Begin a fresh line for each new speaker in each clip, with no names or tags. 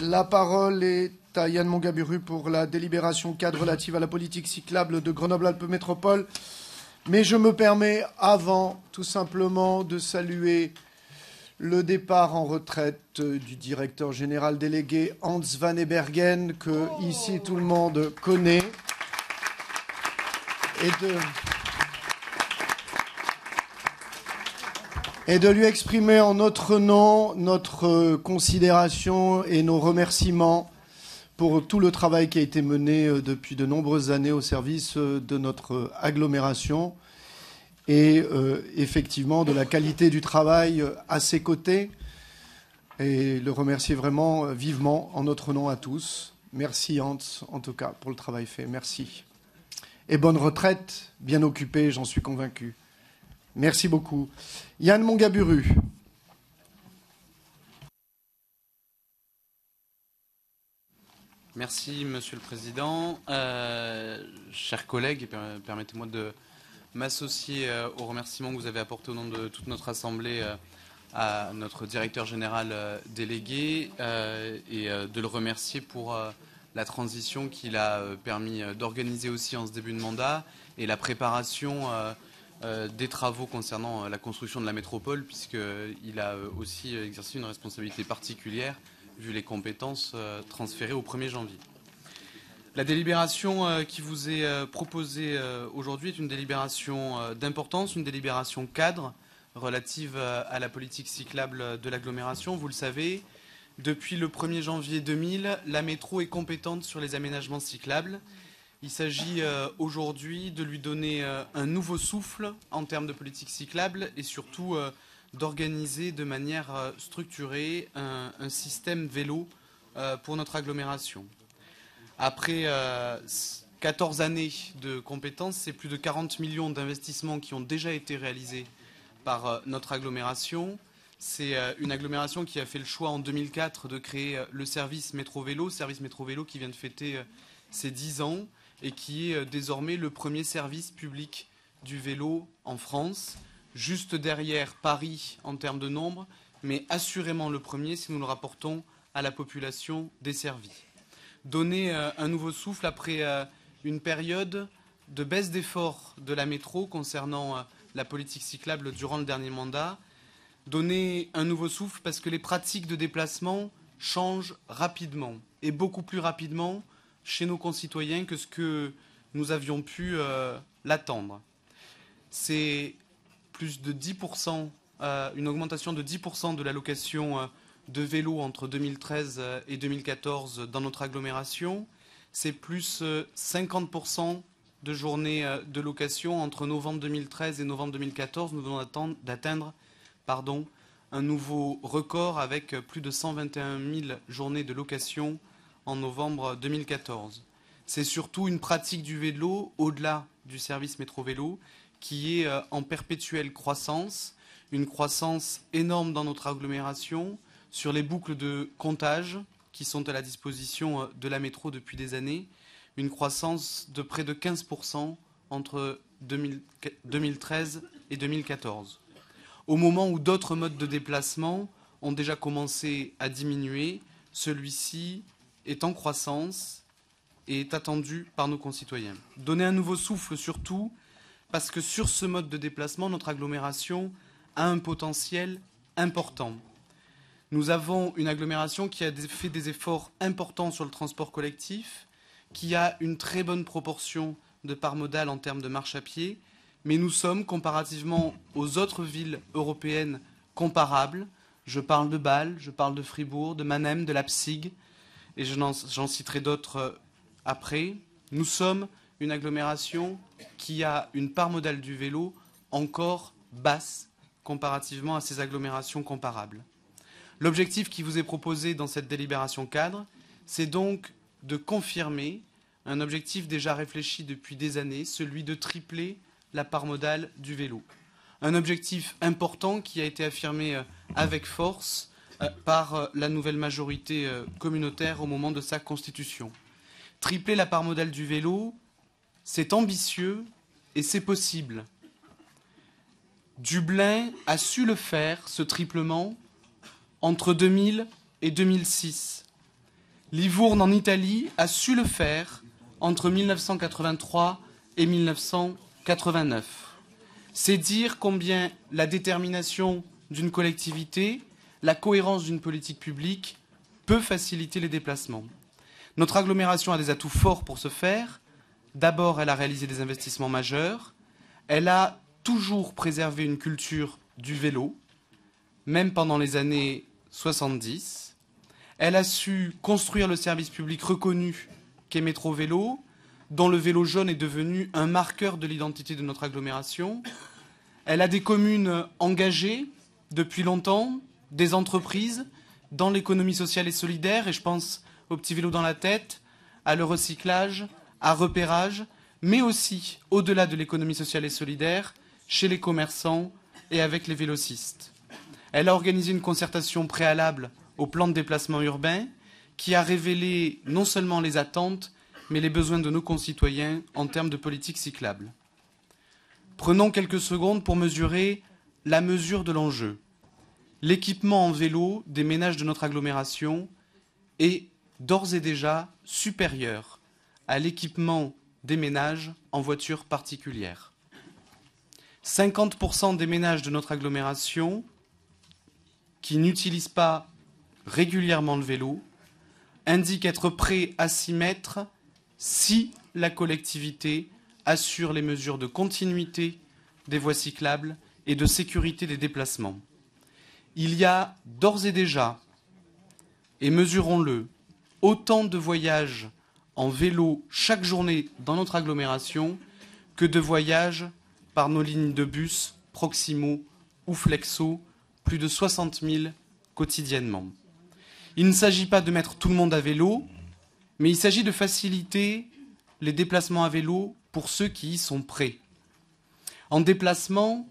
La parole est à Yann Mongaburu pour la délibération cadre relative à la politique cyclable de Grenoble-Alpes Métropole. Mais je me permets avant tout simplement de saluer le départ en retraite du directeur général délégué Hans Van Ebergen, que ici tout le monde connaît. Et et de lui exprimer en notre nom notre considération et nos remerciements pour tout le travail qui a été mené euh, depuis de nombreuses années au service euh, de notre agglomération et euh, effectivement de la qualité du travail à ses côtés et le remercier vraiment vivement en notre nom à tous. Merci Hans en tout cas pour le travail fait. Merci. Et bonne retraite, bien occupée, j'en suis convaincu. Merci beaucoup. Yann Mongaburu.
Merci, Monsieur le Président. Euh, chers collègues, permettez-moi de m'associer euh, au aux remerciements que vous avez apporté au nom de toute notre Assemblée euh, à notre directeur général délégué et de le remercier pour la transition qu'il a permis d'organiser aussi en ce début de mandat et la préparation euh, des travaux concernant euh, la construction de la métropole, puisqu'il euh, a aussi exercé une responsabilité particulière vu les compétences transférées au 1er janvier. La délibération qui vous est proposée aujourd'hui est une délibération d'importance, une délibération cadre relative à la politique cyclable de l'agglomération. Vous le savez, depuis le 1er janvier 2000, la métro est compétente sur les aménagements cyclables il s'agit euh, aujourd'hui de lui donner euh, un nouveau souffle en termes de politique cyclable et surtout euh, d'organiser de manière structurée un, système vélo pour notre agglomération. Après 14 années de compétences, c'est plus de 40 millions d'investissements qui ont déjà été réalisés par notre agglomération. C'est une agglomération qui a fait le choix en 2004 de créer le service métro-vélo, service métro-vélo qui vient de fêter ses 10 ans et qui est euh, désormais le premier service public du vélo en France, juste derrière Paris en termes de nombre, mais assurément le premier si nous le rapportons à la population desservie. Donner euh, un nouveau souffle après euh, une période de baisse d'efforts de la métro concernant la politique cyclable durant le dernier mandat. Donner un nouveau souffle parce que les pratiques de déplacement changent rapidement et beaucoup plus rapidement chez nos concitoyens que ce que nous avions pu euh, l'attendre. C'est plus de 10%, euh, une augmentation de 10% de la location euh, de vélos entre 2013 et 2014 dans notre agglomération. C'est plus 50% de journées de location entre novembre 2013 et novembre 2014. Nous attendre d'atteindre pardon, un nouveau record avec plus de 121 000 journées de location en novembre 2014. C'est surtout une pratique du vélo au-delà du service métro-vélo qui est euh, en perpétuelle croissance, une croissance énorme dans notre agglomération, sur les boucles de comptage qui sont à la disposition euh, de la métro depuis des années, une croissance de près de 15% entre 2013 et 2014. Au moment où d'autres modes de déplacement ont déjà commencé à diminuer, celui-ci est en croissance et est attendue par nos concitoyens. Donner un nouveau souffle surtout, parce que sur ce mode de déplacement, notre agglomération a un potentiel important. Nous avons une agglomération qui a fait des efforts importants sur le transport collectif, qui a une très bonne proportion de parts modales en termes de marche à pied, mais nous sommes, comparativement aux autres villes européennes comparables, je parle de Bâle, je parle de Fribourg, de Mannheim, de Leipzig, et j'en citerai d'autres euh, après, nous sommes une agglomération qui a une part modale du vélo encore basse comparativement à ces agglomérations comparables. L'objectif qui vous est proposé dans cette délibération cadre, c'est donc de confirmer un objectif déjà réfléchi depuis des années, celui de tripler la part modale du vélo. Un objectif important qui a été affirmé euh, avec force euh, par euh, la nouvelle majorité euh, communautaire au moment de sa constitution. Tripler la part modale du vélo, c'est ambitieux et c'est possible. Dublin a su le faire, ce triplement, entre 2000 et 2006. Livourne en Italie a su le faire entre 1983 et 1989. C'est dire combien la détermination d'une collectivité, la cohérence d'une politique publique peut faciliter les déplacements. Notre agglomération a des atouts forts pour ce faire. D'abord, elle a réalisé des investissements majeurs. Elle a toujours préservé une culture du vélo, même pendant les années 70. Elle a su construire le service public reconnu qu'est Métro Vélo, dont le vélo jaune est devenu un marqueur de l'identité de notre agglomération. Elle a des communes engagées depuis longtemps, des entreprises dans l'économie sociale et solidaire, et je pense au petit vélo dans la tête, à le recyclage, à repérage, mais aussi, au-delà de l'économie sociale et solidaire, chez les commerçants et avec les vélocistes. Elle a organisé une concertation préalable au plan de déplacement urbain qui a révélé non seulement les attentes, mais les besoins de nos concitoyens en termes de politique cyclable. Prenons quelques secondes pour mesurer la mesure de l'enjeu l'équipement en vélo des ménages de notre agglomération est d'ores et déjà supérieur à l'équipement des ménages en voiture particulière. 50% des ménages de notre agglomération qui n'utilisent pas régulièrement le vélo indiquent être prêts à s'y mettre si la collectivité assure les mesures de continuité des voies cyclables et de sécurité des déplacements. Il y a d'ores et déjà, et mesurons-le, autant de voyages en vélo chaque journée dans notre agglomération que de voyages par nos lignes de bus Proximo ou Flexo, plus de 60 000 quotidiennement. Il ne s'agit pas de mettre tout le monde à vélo, mais il s'agit de faciliter les déplacements à vélo pour ceux qui y sont prêts. En déplacement,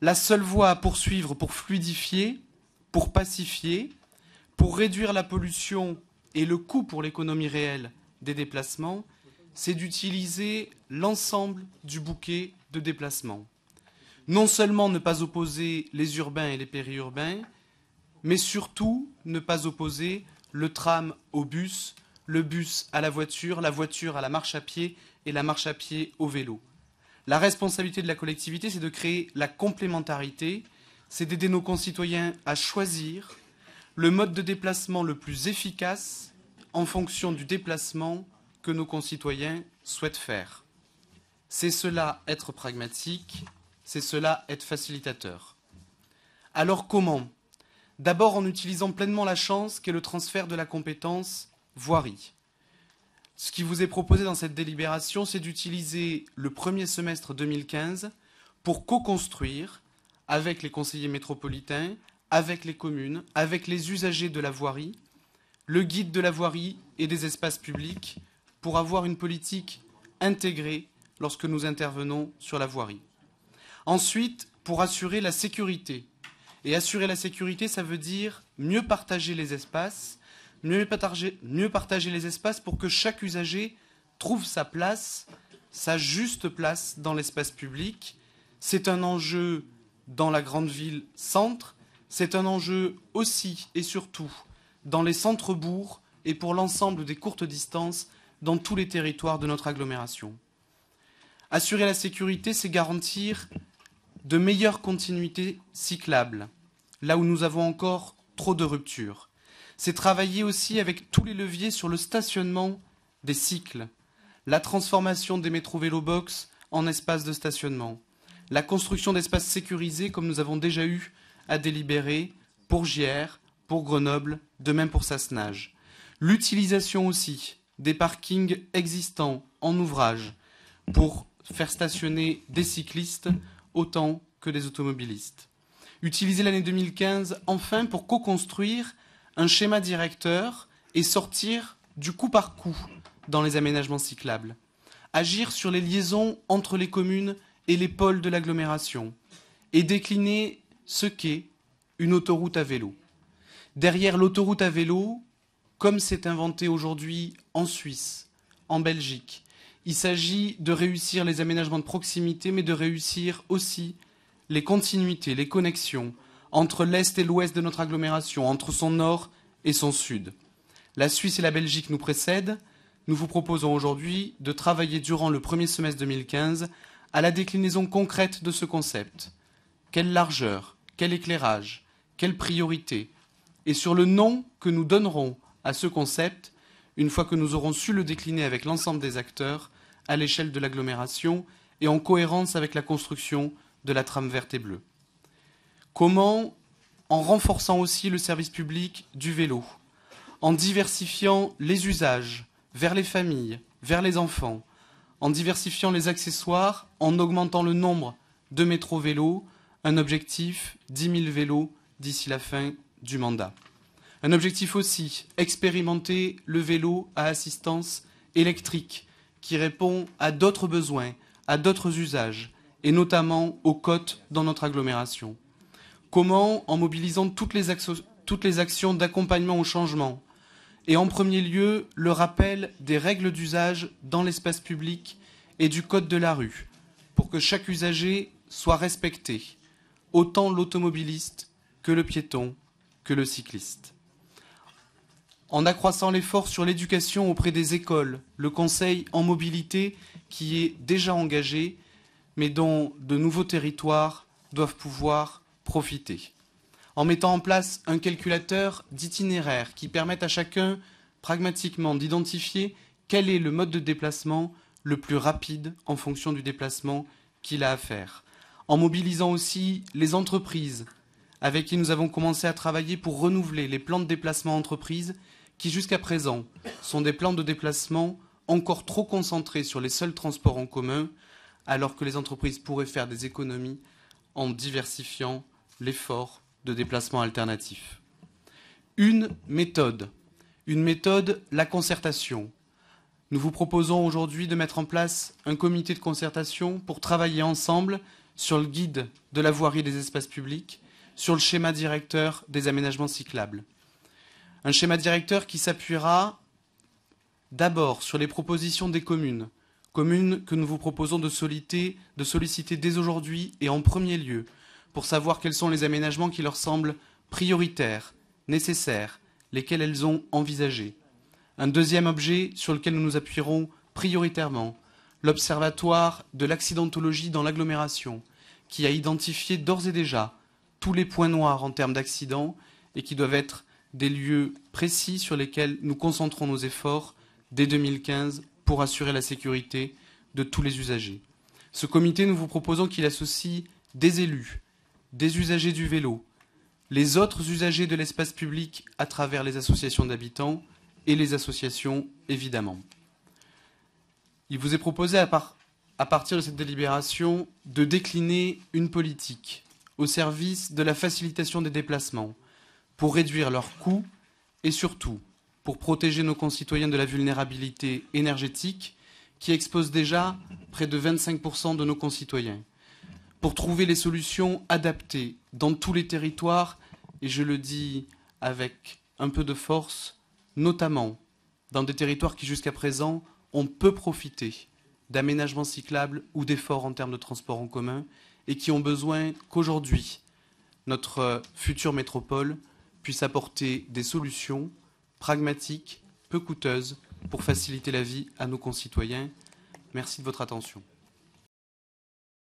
la seule voie à poursuivre pour fluidifier, pour pacifier, pour réduire la pollution et le coût pour l'économie réelle des déplacements, c'est d'utiliser l'ensemble du bouquet de déplacements. Non seulement ne pas opposer les urbains et les périurbains, mais surtout ne pas opposer le tram au bus, le bus à la voiture, la voiture à la marche à pied et la marche à pied au vélo. La responsabilité de la collectivité, c'est de créer la complémentarité, c'est d'aider nos concitoyens à choisir le mode de déplacement le plus efficace en fonction du déplacement que nos concitoyens souhaitent faire. C'est cela être pragmatique, c'est cela être facilitateur. Alors comment D'abord en utilisant pleinement la chance qu'est le transfert de la compétence voirie. Ce qui vous est proposé dans cette délibération, c'est d'utiliser le premier semestre 2015 pour co-construire avec les conseillers métropolitains, avec les communes, avec les usagers de la voirie, le guide de la voirie et des espaces publics pour avoir une politique intégrée lorsque nous intervenons sur la voirie. Ensuite, pour assurer la sécurité. Et assurer la sécurité, ça veut dire mieux partager les espaces, mieux partager, les espaces pour que chaque usager trouve sa place, sa juste place dans l'espace public. C'est un enjeu dans la grande ville centre, c'est un enjeu aussi et surtout dans les centres-bourgs et pour l'ensemble des courtes distances dans tous les territoires de notre agglomération. Assurer la sécurité, c'est garantir de meilleures continuités cyclables, là où nous avons encore trop de ruptures c'est travailler aussi avec tous les leviers sur le stationnement des cycles, la transformation des métro vélo box en espaces de stationnement, la construction d'espaces sécurisés comme nous avons déjà eu à délibérer pour Gières, pour Grenoble, de même pour Sassenage. L'utilisation aussi des parkings existants en ouvrage pour faire stationner des cyclistes autant que des automobilistes. Utiliser l'année 2015 enfin pour co-construire un schéma directeur et sortir du coup par coup dans les aménagements cyclables. Agir sur les liaisons entre les communes et les pôles de l'agglomération. Et décliner ce qu'est une autoroute à vélo. Derrière l'autoroute à vélo, comme c'est inventé aujourd'hui en Suisse, en Belgique, il s'agit de réussir les aménagements de proximité, mais de réussir aussi les continuités, les connexions, entre l'Est et l'Ouest de notre agglomération, entre son Nord et son Sud. La Suisse et la Belgique nous précèdent. Nous vous proposons aujourd'hui de travailler durant le premier semestre 2015 à la déclinaison concrète de ce concept. Quelle largeur, quel éclairage, quelle priorité, et sur le nom que nous donnerons à ce concept une fois que nous aurons su le décliner avec l'ensemble des acteurs à l'échelle de l'agglomération et en cohérence avec la construction de la trame verte et bleue. Comment En renforçant aussi le service public du vélo, en diversifiant les usages vers les familles, vers les enfants, en diversifiant les accessoires, en augmentant le nombre de métro-vélos, un objectif 10 000 vélos d'ici la fin du mandat. Un objectif aussi, expérimenter le vélo à assistance électrique qui répond à d'autres besoins, à d'autres usages, et notamment aux côtes dans notre agglomération. Comment En mobilisant toutes les, actions d'accompagnement au changement. Et en premier lieu, le rappel des règles d'usage dans l'espace public et du code de la rue, pour que chaque usager soit respecté, autant l'automobiliste que le piéton, que le cycliste. En accroissant l'effort sur l'éducation auprès des écoles, le Conseil en mobilité, qui est déjà engagé, mais dont de nouveaux territoires doivent pouvoir profiter. En mettant en place un calculateur d'itinéraire qui permette à chacun pragmatiquement d'identifier quel est le mode de déplacement le plus rapide en fonction du déplacement qu'il a à faire. En mobilisant aussi les entreprises avec qui nous avons commencé à travailler pour renouveler les plans de déplacement entreprises qui jusqu'à présent sont des plans de déplacement encore trop concentrés sur les seuls transports en commun alors que les entreprises pourraient faire des économies en diversifiant l'effort de déplacement alternatif. Une méthode, une méthode, la concertation. Nous vous proposons aujourd'hui de mettre en place un comité de concertation pour travailler ensemble sur le guide de la voirie des espaces publics, sur le schéma directeur des aménagements cyclables. Un schéma directeur qui s'appuiera d'abord sur les propositions des communes, communes que nous vous proposons de solliciter, de solliciter dès aujourd'hui et en premier lieu pour savoir quels sont les aménagements qui leur semblent prioritaires, nécessaires, lesquels elles ont envisagés. Un deuxième objet sur lequel nous nous appuierons prioritairement, l'Observatoire de l'accidentologie dans l'agglomération, qui a identifié d'ores et déjà tous les points noirs en termes d'accidents et qui doivent être des lieux précis sur lesquels nous concentrons nos efforts dès 2015 pour assurer la sécurité de tous les usagers. Ce comité, nous vous proposons qu'il associe des élus, des usagers du vélo, les autres usagers de l'espace public à travers les associations d'habitants et les associations, évidemment. Il vous est proposé, à, partir de cette délibération, de décliner une politique au service de la facilitation des déplacements, pour réduire leurs coûts et surtout pour protéger nos concitoyens de la vulnérabilité énergétique qui expose déjà près de 25% de nos concitoyens pour trouver les solutions adaptées dans tous les territoires, et je le dis avec un peu de force, notamment dans des territoires qui jusqu'à présent, ont peu profité d'aménagements cyclables ou d'efforts en termes de transport en commun, et qui ont besoin qu'aujourd'hui, notre future métropole puisse apporter des solutions pragmatiques, peu coûteuses, pour faciliter la vie à nos concitoyens. Merci de votre attention.